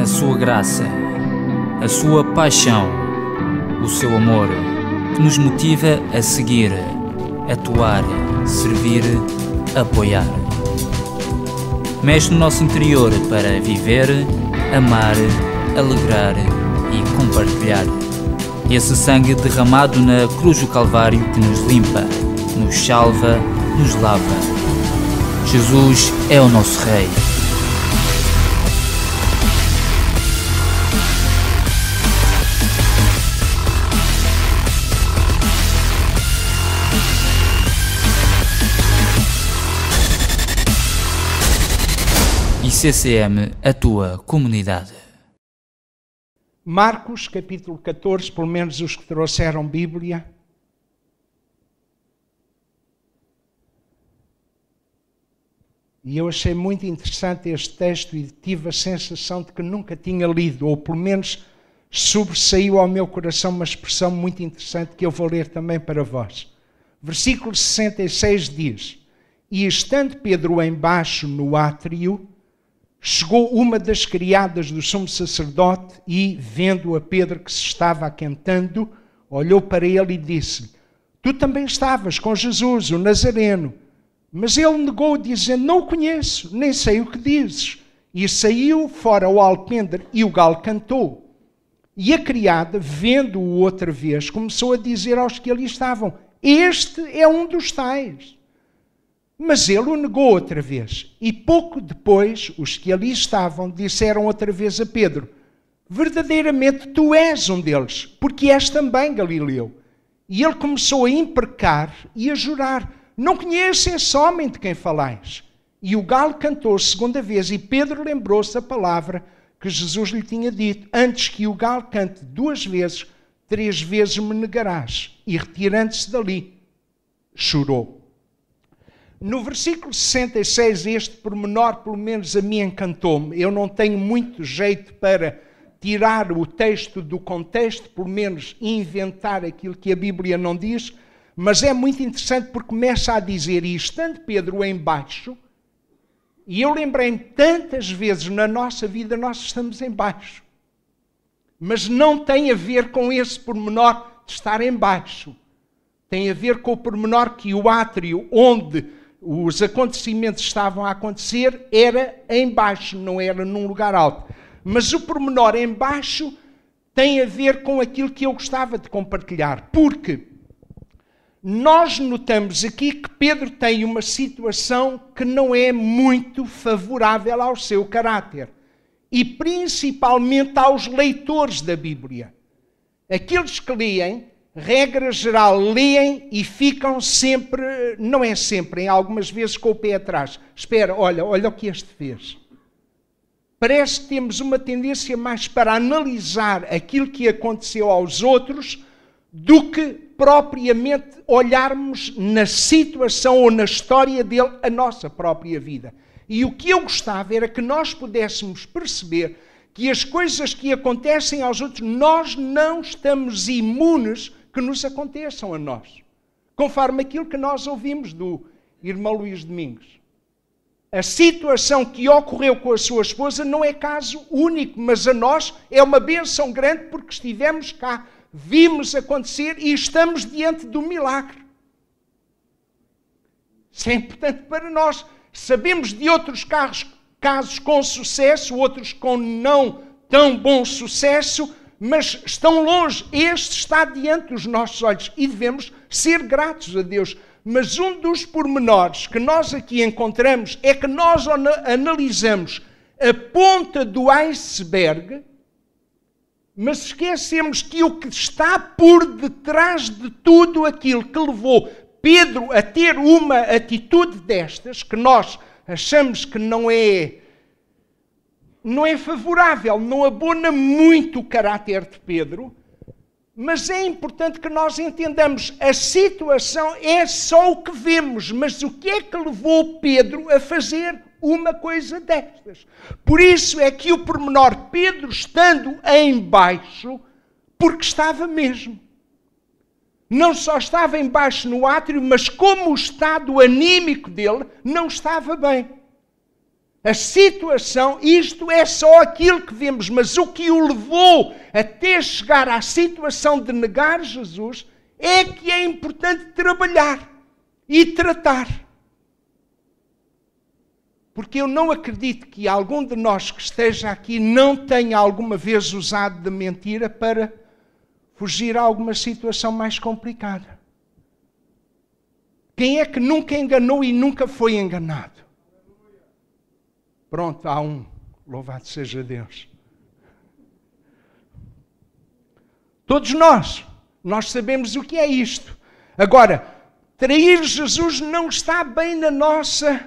a sua graça, a sua paixão, o seu amor, que nos motiva a seguir, atuar, servir, apoiar. Mexe no nosso interior para viver, amar, alegrar e compartilhar. Esse sangue derramado na cruz do Calvário que nos limpa, nos salva, nos lava. Jesus é o nosso Rei. CCM, a tua comunidade. Marcos capítulo 14, pelo menos os que trouxeram Bíblia. E eu achei muito interessante este texto e tive a sensação de que nunca tinha lido, ou pelo menos sobressaiu ao meu coração uma expressão muito interessante que eu vou ler também para vós. Versículo 66 diz: E estando Pedro embaixo no átrio, Chegou uma das criadas do sumo sacerdote e, vendo a Pedro que se estava aquentando, olhou para ele e disse-lhe: Tu também estavas com Jesus, o Nazareno. Mas ele negou, dizendo: Não o conheço, nem sei o que dizes. E saiu fora o alpendre e o galo cantou. E a criada, vendo-o outra vez, começou a dizer aos que ali estavam: Este é um dos tais. Mas ele o negou outra vez. E pouco depois, os que ali estavam disseram outra vez a Pedro: Verdadeiramente tu és um deles, porque és também Galileu. E ele começou a imprecar e a jurar: Não conheço esse homem de quem falais. E o galo cantou segunda vez, e Pedro lembrou-se da palavra que Jesus lhe tinha dito: Antes que o galo cante duas vezes, três vezes me negarás. E retirando-se dali, chorou. No versículo 66, este pormenor, pelo menos a mim, encantou-me. Eu não tenho muito jeito para tirar o texto do contexto, pelo menos inventar aquilo que a Bíblia não diz, mas é muito interessante porque começa a dizer, e estando Pedro embaixo, e eu lembrei-me tantas vezes na nossa vida nós estamos embaixo, Mas não tem a ver com esse pormenor de estar embaixo. Tem a ver com o pormenor que o átrio onde os acontecimentos estavam a acontecer, era em baixo, não era num lugar alto. Mas o pormenor em baixo tem a ver com aquilo que eu gostava de compartilhar, porque nós notamos aqui que Pedro tem uma situação que não é muito favorável ao seu caráter e principalmente aos leitores da Bíblia. Aqueles que leem regra geral, leem e ficam sempre, não é sempre, em algumas vezes com o pé atrás. Espera, olha, olha o que este fez. Parece que temos uma tendência mais para analisar aquilo que aconteceu aos outros do que propriamente olharmos na situação ou na história dele a nossa própria vida. E o que eu gostava era que nós pudéssemos perceber que as coisas que acontecem aos outros, nós não estamos imunes que nos aconteçam a nós, conforme aquilo que nós ouvimos do irmão Luís Domingos. A situação que ocorreu com a sua esposa não é caso único, mas a nós é uma benção grande porque estivemos cá, vimos acontecer e estamos diante do milagre. Isso é importante para nós. Sabemos de outros casos, casos com sucesso, outros com não tão bom sucesso, mas estão longe. Este está diante dos nossos olhos e devemos ser gratos a Deus. Mas um dos pormenores que nós aqui encontramos é que nós analisamos a ponta do iceberg, mas esquecemos que o que está por detrás de tudo aquilo que levou Pedro a ter uma atitude destas, que nós achamos que não é não é favorável, não abona muito o caráter de Pedro, mas é importante que nós entendamos a situação é só o que vemos, mas o que é que levou Pedro a fazer uma coisa destas? Por isso é que o pormenor Pedro estando em baixo, porque estava mesmo. Não só estava em baixo no átrio, mas como o estado anímico dele não estava bem a situação, isto é só aquilo que vemos, mas o que o levou até chegar à situação de negar Jesus é que é importante trabalhar e tratar. Porque eu não acredito que algum de nós que esteja aqui não tenha alguma vez usado de mentira para fugir a alguma situação mais complicada. Quem é que nunca enganou e nunca foi enganado? Pronto, há um. Louvado seja Deus. Todos nós, nós sabemos o que é isto. Agora, trair Jesus não está bem na nossa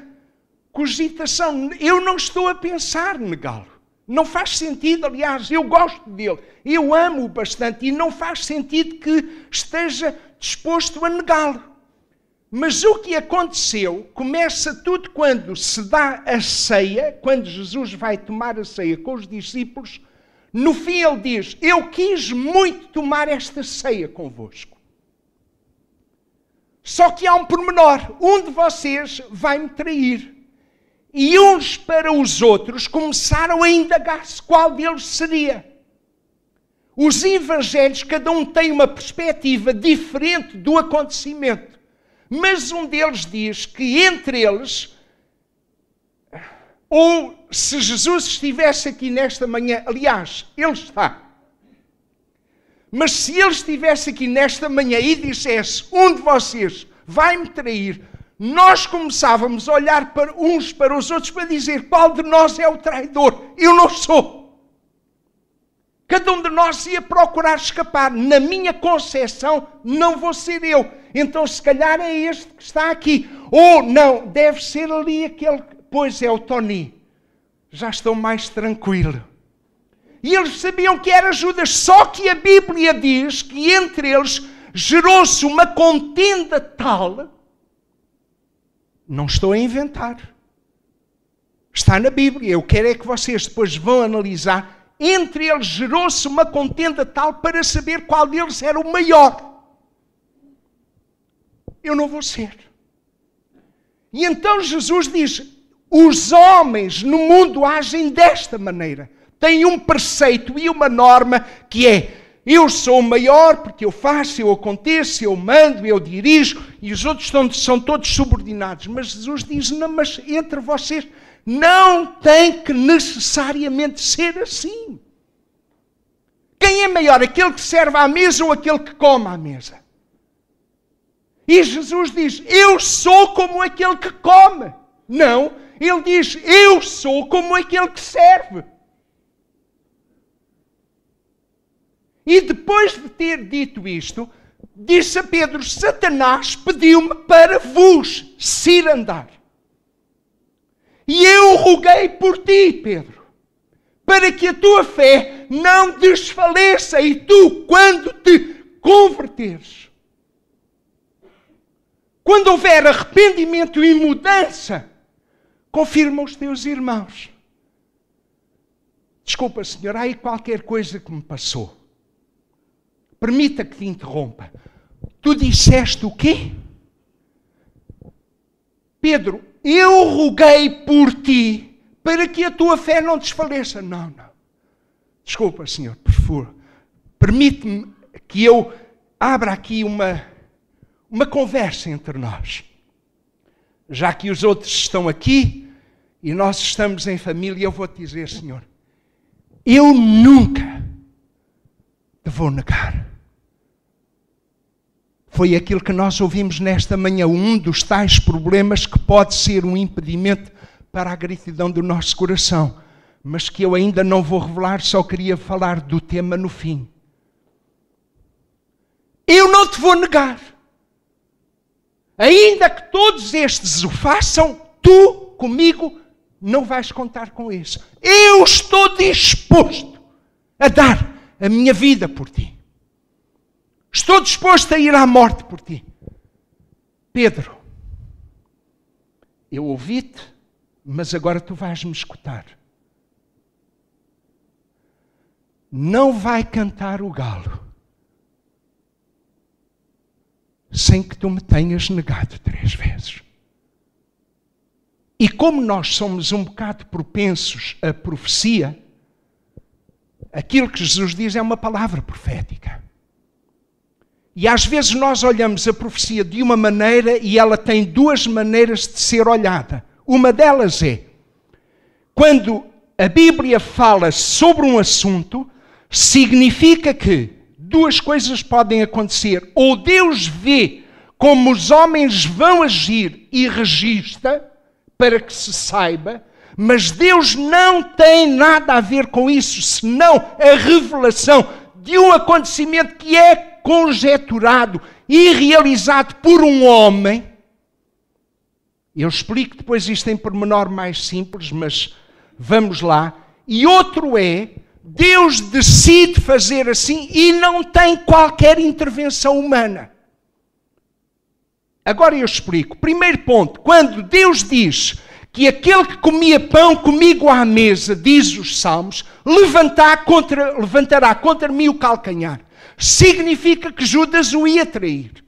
cogitação. Eu não estou a pensar negá-lo. Não faz sentido, aliás, eu gosto dele, eu amo-o bastante e não faz sentido que esteja disposto a negá-lo. Mas o que aconteceu começa tudo quando se dá a ceia, quando Jesus vai tomar a ceia com os discípulos. No fim, ele diz: Eu quis muito tomar esta ceia convosco. Só que há um pormenor: um de vocês vai-me trair. E uns para os outros começaram a indagar-se qual deles seria. Os evangelhos, cada um tem uma perspectiva diferente do acontecimento. Mas um deles diz que entre eles, ou se Jesus estivesse aqui nesta manhã, aliás, ele está. Mas se ele estivesse aqui nesta manhã e dissesse: Um de vocês vai-me trair, nós começávamos a olhar para uns para os outros para dizer qual de nós é o traidor. Eu não sou. Cada um de nós ia procurar escapar. Na minha concepção, não vou ser eu. Então, se calhar é este que está aqui. Ou não, deve ser ali aquele. Pois é, o Tony. Já estou mais tranquilo. E eles sabiam que era Judas. Só que a Bíblia diz que entre eles gerou-se uma contenda tal. Não estou a inventar. Está na Bíblia. Eu quero é que vocês depois vão analisar entre eles gerou-se uma contenda tal para saber qual deles era o maior. Eu não vou ser. E então Jesus diz: os homens no mundo agem desta maneira. Têm um preceito e uma norma que é: eu sou o maior porque eu faço, eu aconteço, eu mando, eu dirijo, e os outros são todos subordinados. Mas Jesus diz: não, mas entre vocês não tem que necessariamente ser assim. Quem é maior, aquele que serve à mesa ou aquele que come à mesa? E Jesus diz: Eu sou como aquele que come. Não, ele diz: Eu sou como aquele que serve. E depois de ter dito isto, disse a Pedro: Satanás pediu-me para vos cirandar. E eu roguei por ti, Pedro, para que a tua fé não desfaleça e tu, quando te converteres, quando houver arrependimento e mudança, confirma os teus irmãos. Desculpa, Senhor, há aí qualquer coisa que me passou. Permita que te interrompa. Tu disseste o quê? Pedro, eu roguei por ti para que a tua fé não desfaleça. Não, não. Desculpa, Senhor, por favor. Permite-me que eu abra aqui uma, uma conversa entre nós. Já que os outros estão aqui e nós estamos em família, eu vou te dizer, Senhor, eu nunca te vou negar. Foi aquilo que nós ouvimos nesta manhã, um dos tais problemas que pode ser um impedimento para a gratidão do nosso coração, mas que eu ainda não vou revelar, só queria falar do tema no fim. Eu não te vou negar. Ainda que todos estes o façam, tu comigo não vais contar com isso. Eu estou disposto a dar a minha vida por ti. Estou disposto a ir à morte por ti. Pedro, eu ouvi-te, mas agora tu vais me escutar. Não vai cantar o galo sem que tu me tenhas negado três vezes. E como nós somos um bocado propensos à profecia, aquilo que Jesus diz é uma palavra profética. E às vezes nós olhamos a profecia de uma maneira e ela tem duas maneiras de ser olhada. Uma delas é quando a Bíblia fala sobre um assunto, significa que duas coisas podem acontecer. Ou Deus vê como os homens vão agir e registra para que se saiba, mas Deus não tem nada a ver com isso, senão a revelação de um acontecimento que é conjeturado e realizado por um homem. Eu explico depois isto em pormenor mais simples, mas vamos lá. E outro é Deus decide fazer assim e não tem qualquer intervenção humana. Agora eu explico. Primeiro ponto: quando Deus diz que aquele que comia pão comigo à mesa, diz os Salmos, levantar contra, levantará contra mim o calcanhar significa que Judas o ia trair.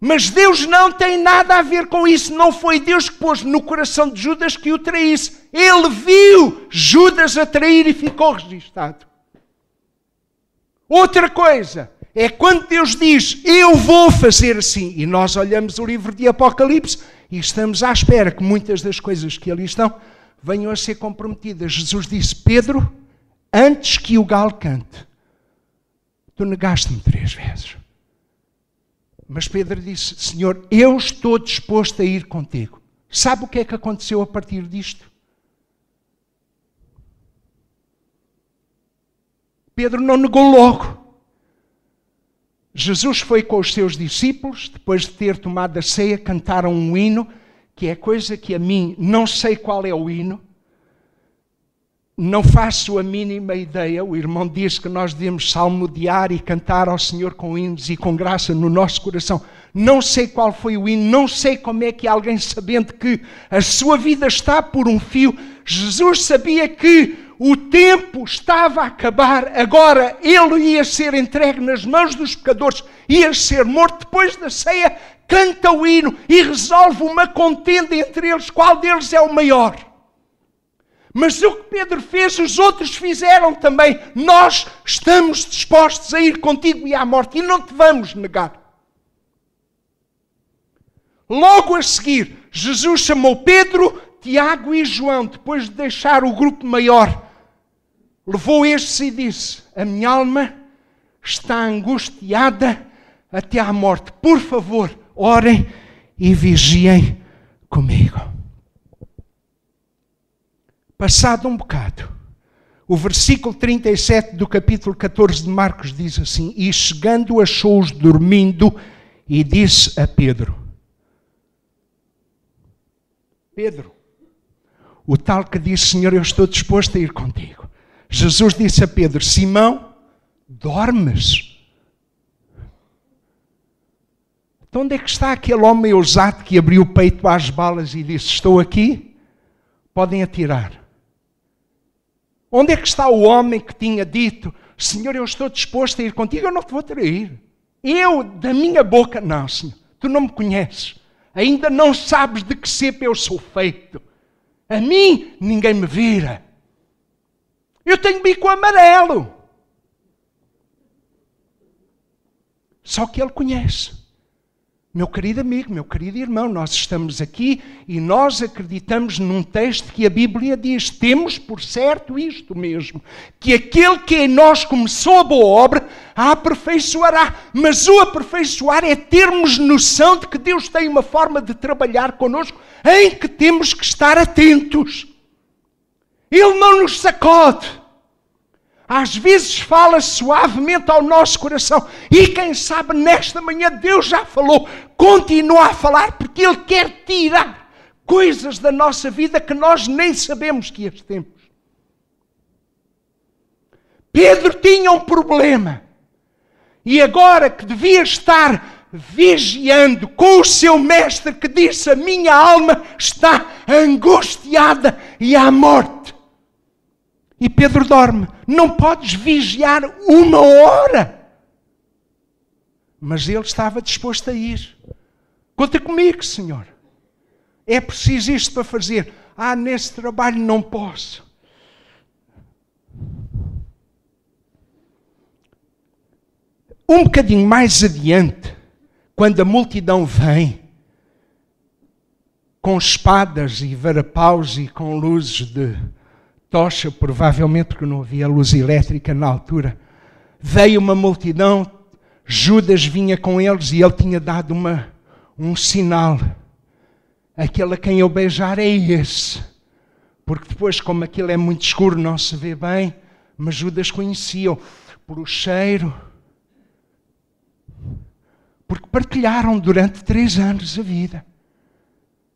Mas Deus não tem nada a ver com isso. Não foi Deus que pôs no coração de Judas que o traísse. Ele viu Judas a trair e ficou registado. Outra coisa é quando Deus diz: Eu vou fazer assim. E nós olhamos o livro de Apocalipse e estamos à espera que muitas das coisas que ali estão venham a ser comprometidas. Jesus disse: Pedro, antes que o galo cante, Tu negaste-me três vezes. Mas Pedro disse: Senhor, eu estou disposto a ir contigo. Sabe o que é que aconteceu a partir disto? Pedro não negou logo. Jesus foi com os seus discípulos, depois de ter tomado a ceia, cantaram um hino, que é coisa que a mim não sei qual é o hino, não faço a mínima ideia, o irmão diz que nós devemos salmodiar e cantar ao Senhor com hinos e com graça no nosso coração. Não sei qual foi o hino, não sei como é que alguém sabendo que a sua vida está por um fio, Jesus sabia que o tempo estava a acabar, agora ele ia ser entregue nas mãos dos pecadores, ia ser morto depois da ceia, canta o hino e resolve uma contenda entre eles, qual deles é o maior. Mas o que Pedro fez, os outros fizeram também. Nós estamos dispostos a ir contigo e à morte e não te vamos negar. Logo a seguir, Jesus chamou Pedro, Tiago e João, depois de deixar o grupo maior. Levou estes e disse: A minha alma está angustiada até à morte. Por favor, orem e vigiem comigo. Passado um bocado, o versículo 37 do capítulo 14 de Marcos diz assim: E chegando achou-os dormindo e disse a Pedro: Pedro, o tal que disse: Senhor, eu estou disposto a ir contigo. Jesus disse a Pedro: Simão, dormes. Então, onde é que está aquele homem ousado que abriu o peito às balas e disse: Estou aqui? Podem atirar. Onde é que está o homem que tinha dito: Senhor, eu estou disposto a ir contigo, eu não te vou trair? Eu, da minha boca, não, Senhor. Tu não me conheces. Ainda não sabes de que cepa eu sou feito. A mim, ninguém me vira. Eu tenho bico amarelo. Só que ele conhece. Meu querido amigo, meu querido irmão, nós estamos aqui e nós acreditamos num texto que a Bíblia diz: temos por certo isto mesmo, que aquele que em nós começou a boa obra a aperfeiçoará. Mas o aperfeiçoar é termos noção de que Deus tem uma forma de trabalhar conosco em que temos que estar atentos. Ele não nos sacode. Às vezes fala suavemente ao nosso coração, e quem sabe nesta manhã Deus já falou, continua a falar, porque Ele quer tirar coisas da nossa vida que nós nem sabemos que as temos. Pedro tinha um problema, e agora que devia estar vigiando com o seu mestre, que disse: A minha alma está angustiada e à morte e Pedro dorme. Não podes vigiar uma hora. Mas ele estava disposto a ir. Conta comigo, Senhor. É preciso isto para fazer. Ah, nesse trabalho não posso. Um bocadinho mais adiante, quando a multidão vem, com espadas e varapaus e com luzes de tocha, provavelmente porque não havia luz elétrica na altura. Veio uma multidão, Judas vinha com eles e ele tinha dado uma, um sinal. Aquele a quem eu beijar é esse. Porque depois, como aquilo é muito escuro, não se vê bem, mas Judas conhecia o cheiro. Porque partilharam durante três anos a vida.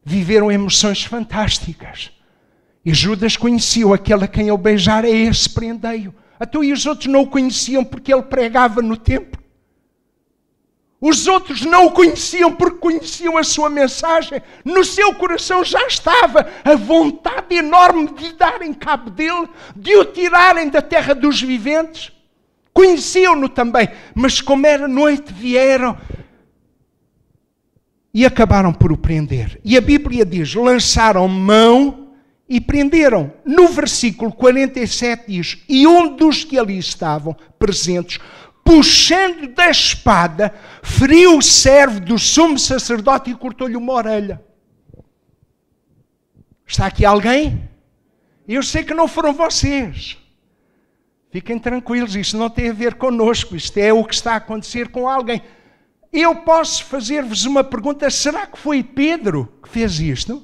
Viveram emoções fantásticas e Judas conheceu aquele a quem eu beijar, é esse prendeio. o então, Até e os outros não o conheciam porque ele pregava no templo. Os outros não o conheciam porque conheciam a sua mensagem. No seu coração já estava a vontade enorme de darem cabo dele, de o tirarem da terra dos viventes. Conheciam-no também, mas como era noite, vieram e acabaram por o prender. E a Bíblia diz: lançaram mão e prenderam. No versículo 47 diz: E um dos que ali estavam presentes, puxando da espada, feriu o servo do sumo sacerdote e cortou-lhe uma orelha. Está aqui alguém? Eu sei que não foram vocês. Fiquem tranquilos, isso não tem a ver conosco, isto é o que está a acontecer com alguém. Eu posso fazer-vos uma pergunta: será que foi Pedro que fez isto?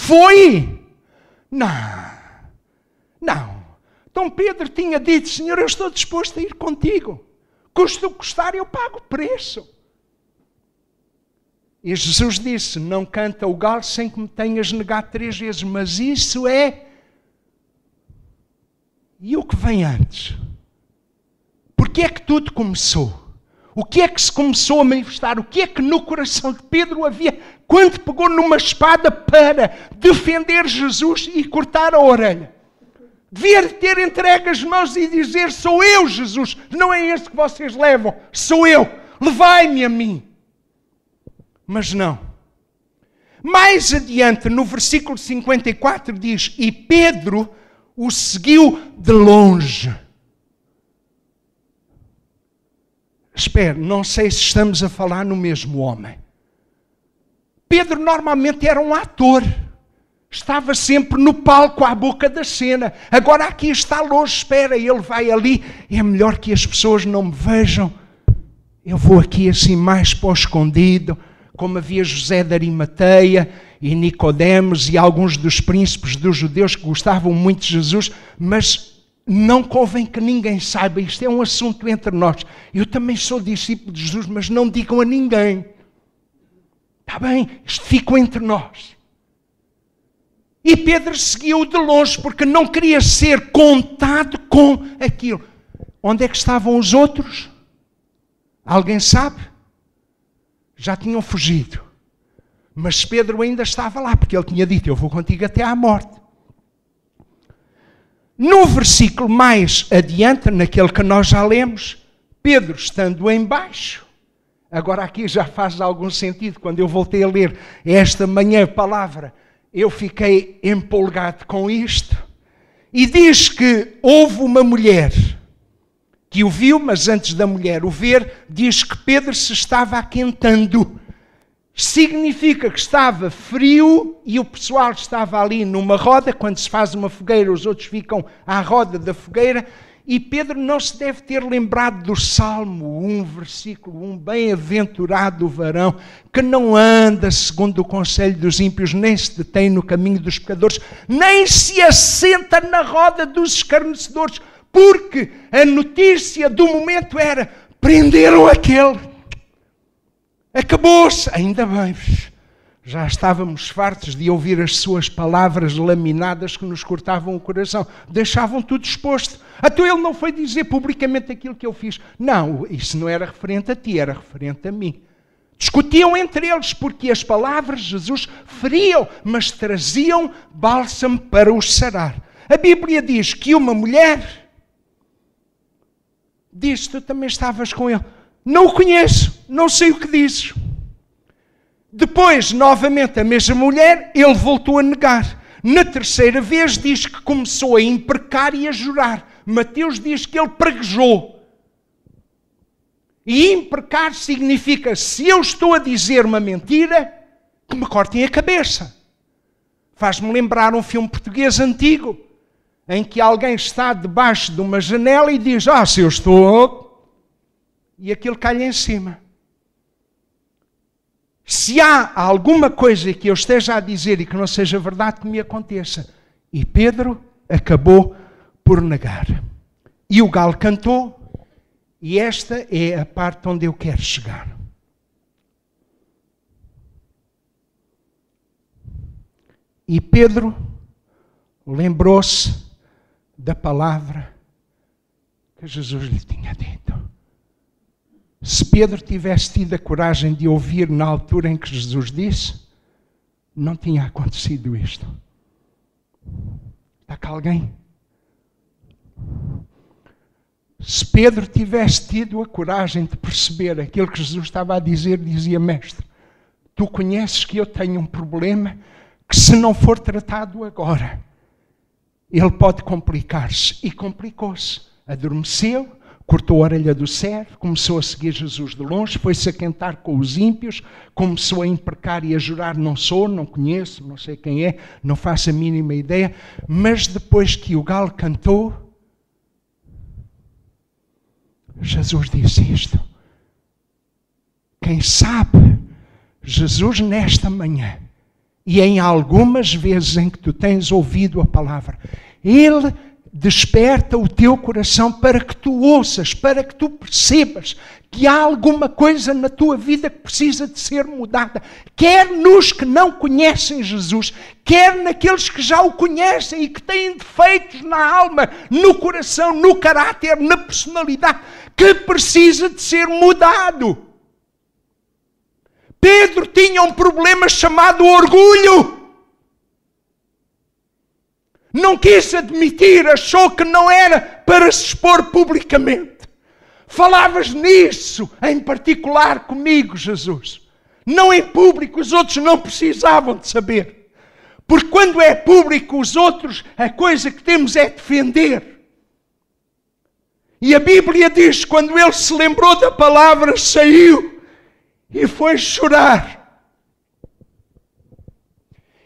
Foi? Não. Não. Dom Pedro tinha dito: Senhor, eu estou disposto a ir contigo. Custa o custar, eu pago o preço. E Jesus disse: Não canta o galo sem que me tenhas negado três vezes. Mas isso é. E o que vem antes? Porque é que tudo começou? O que é que se começou a manifestar? O que é que no coração de Pedro havia quando pegou numa espada para defender Jesus e cortar a orelha? Devia ter entregue as mãos e dizer: Sou eu, Jesus, não é este que vocês levam, sou eu, levai-me a mim. Mas não. Mais adiante, no versículo 54, diz: E Pedro o seguiu de longe. espera, não sei se estamos a falar no mesmo homem. Pedro normalmente era um ator. Estava sempre no palco à boca da cena. Agora aqui está longe, espera, ele vai ali. É melhor que as pessoas não me vejam. Eu vou aqui assim mais para o escondido, como havia José de Arimateia e Nicodemos e alguns dos príncipes dos judeus que gostavam muito de Jesus, mas não convém que ninguém saiba, isto é um assunto entre nós. Eu também sou discípulo de Jesus, mas não digam a ninguém. Está bem? Isto ficou entre nós. E Pedro seguiu de longe, porque não queria ser contado com aquilo. Onde é que estavam os outros? Alguém sabe? Já tinham fugido. Mas Pedro ainda estava lá, porque ele tinha dito: Eu vou contigo até à morte. No versículo mais adiante, naquele que nós já lemos, Pedro estando embaixo. agora aqui já faz algum sentido, quando eu voltei a ler esta manhã a palavra, eu fiquei empolgado com isto. E diz que houve uma mulher que o viu, mas antes da mulher o ver, diz que Pedro se estava aquentando significa que estava frio e o pessoal estava ali numa roda. Quando se faz uma fogueira, os outros ficam à roda da fogueira. E Pedro não se deve ter lembrado do Salmo 1, versículo 1, bem-aventurado o varão, que não anda segundo o conselho dos ímpios, nem se detém no caminho dos pecadores, nem se assenta na roda dos escarnecedores, porque a notícia do momento era: prenderam aquele Acabou-se! Ainda bem, já estávamos fartos de ouvir as suas palavras laminadas que nos cortavam o coração, deixavam tudo exposto. Até ele não foi dizer publicamente aquilo que eu fiz. Não, isso não era referente a ti, era referente a mim. Discutiam entre eles porque as palavras de Jesus feriam, mas traziam bálsamo para os sarar. A Bíblia diz que uma mulher diz: Tu também estavas com ele. Não o conheço, não sei o que dizes. Depois, novamente, a mesma mulher, ele voltou a negar. Na terceira vez, diz que começou a imprecar e a jurar. Mateus diz que ele preguejou. E imprecar significa: se eu estou a dizer uma mentira, que me cortem a cabeça. Faz-me lembrar um filme português antigo, em que alguém está debaixo de uma janela e diz: Ah, se eu estou e aquilo cai em cima. Se há alguma coisa que eu esteja a dizer e que não seja verdade, que me aconteça. E Pedro acabou por negar. E o galo cantou, e esta é a parte onde eu quero chegar. E Pedro lembrou-se da palavra que Jesus lhe tinha dito se Pedro tivesse tido a coragem de ouvir na altura em que Jesus disse, não tinha acontecido isto. Está cá alguém? Se Pedro tivesse tido a coragem de perceber aquilo que Jesus estava a dizer, dizia: Mestre, tu conheces que eu tenho um problema que, se não for tratado agora, ele pode complicar-se. E complicou-se. Adormeceu cortou a orelha do servo, começou a seguir Jesus de longe, foi-se cantar com os ímpios, começou a imprecar e a jurar: Não sou, não conheço, não sei quem é, não faço a mínima ideia. Mas depois que o galo cantou, Jesus disse isto. Quem sabe, Jesus, nesta manhã, e em algumas vezes em que tu tens ouvido a palavra, Ele desperta o teu coração para que tu ouças, para que tu percebas que há alguma coisa na tua vida que precisa de ser mudada, quer nos que não conhecem Jesus, quer naqueles que já o conhecem e que têm defeitos na alma, no coração, no caráter, na personalidade, que precisa de ser mudado. Pedro tinha um problema chamado orgulho. Não quis admitir, achou que não era para se expor publicamente. Falavas nisso, em particular comigo, Jesus. Não em público, os outros não precisavam de saber. Porque quando é público, os outros, a coisa que temos é defender. E a Bíblia diz: quando ele se lembrou da palavra, saiu e foi chorar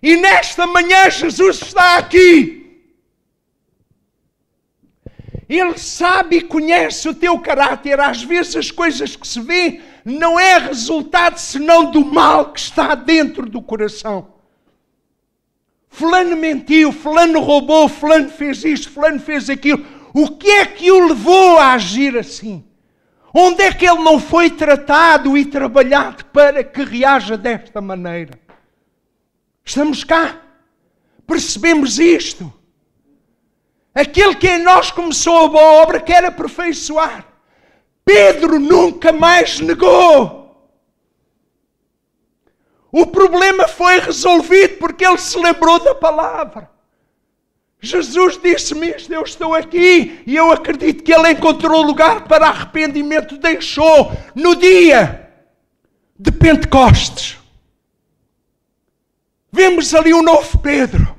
e nesta manhã Jesus está aqui. Ele sabe e conhece o teu caráter. Às vezes as coisas que se vê não é resultado senão do mal que está dentro do coração. Fulano mentiu, fulano roubou, fulano fez isto, fulano fez aquilo. O que é que o levou a agir assim? Onde é que ele não foi tratado e trabalhado para que reaja desta maneira? Estamos cá? Percebemos isto? Aquele que em nós começou a boa obra quer aperfeiçoar. Pedro nunca mais negou. O problema foi resolvido porque ele se lembrou da palavra. Jesus disse-me isto: Eu estou aqui e eu acredito que ele encontrou lugar para arrependimento. Deixou no dia de Pentecostes. Vemos ali um novo Pedro.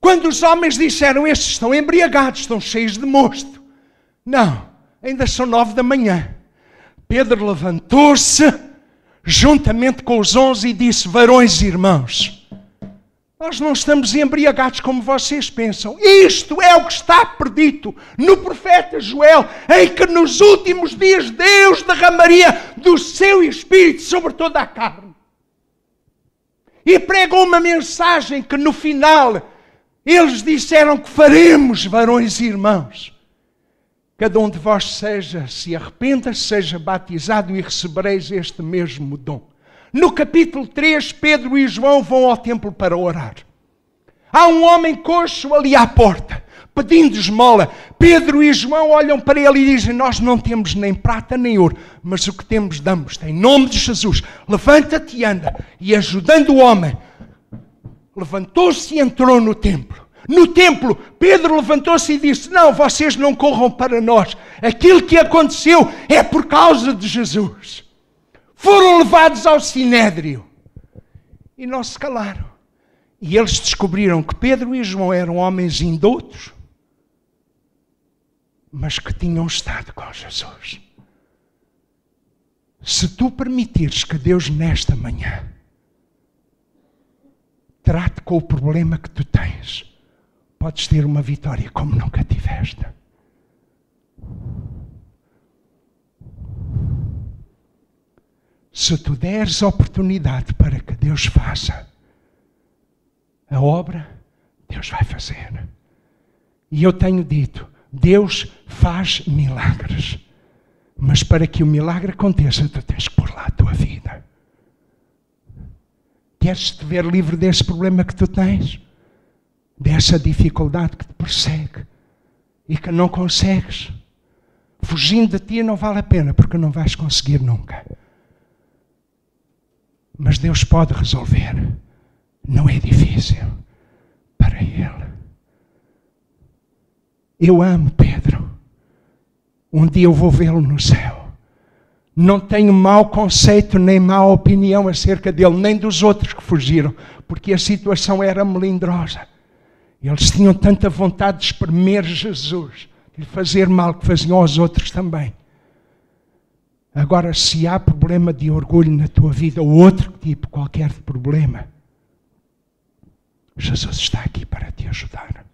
Quando os homens disseram, estes estão embriagados, estão cheios de mosto. Não, ainda são nove da manhã. Pedro levantou-se, juntamente com os onze, e disse: Varões irmãos, nós não estamos embriagados como vocês pensam. Isto é o que está predito no profeta Joel, em que nos últimos dias Deus derramaria do seu espírito sobre toda a carne e pregou uma mensagem que no final eles disseram que faremos, varões e irmãos. Cada um de vós seja, se arrependa, seja batizado e recebereis este mesmo dom. No capítulo 3, Pedro e João vão ao templo para orar. Há um homem coxo ali à porta pedindo esmola. Pedro e João olham para ele e dizem: Nós não temos nem prata nem ouro, mas o que temos damos. Em nome de Jesus, levanta-te e anda. E ajudando o homem, levantou-se e entrou no templo. No templo, Pedro levantou-se e disse: Não, vocês não corram para nós. Aquilo que aconteceu é por causa de Jesus. Foram levados ao sinédrio e não se calaram. E eles descobriram que Pedro e João eram homens indotos, mas que tinham estado com Jesus. Se tu permitires que Deus nesta manhã trate com o problema que tu tens, podes ter uma vitória como nunca tiveste. Se tu deres oportunidade para que Deus faça a obra, Deus vai fazer. E eu tenho dito, Deus faz milagres. Mas para que o milagre aconteça, tu tens que pôr lá a tua vida. Queres-te ver livre desse problema que tu tens? Dessa dificuldade que te persegue e que não consegues? Fugindo de ti não vale a pena, porque não vais conseguir nunca. Mas Deus pode resolver. Não é difícil para Ele. Eu amo Pedro. Um dia eu vou vê-lo no céu. Não tenho mau conceito nem má opinião acerca dele, nem dos outros que fugiram, porque a situação era melindrosa. Eles tinham tanta vontade de espremer Jesus, de lhe fazer mal que faziam aos outros também. Agora, se há problema de orgulho na tua vida, ou outro tipo qualquer de problema, Jesus está aqui para te ajudar.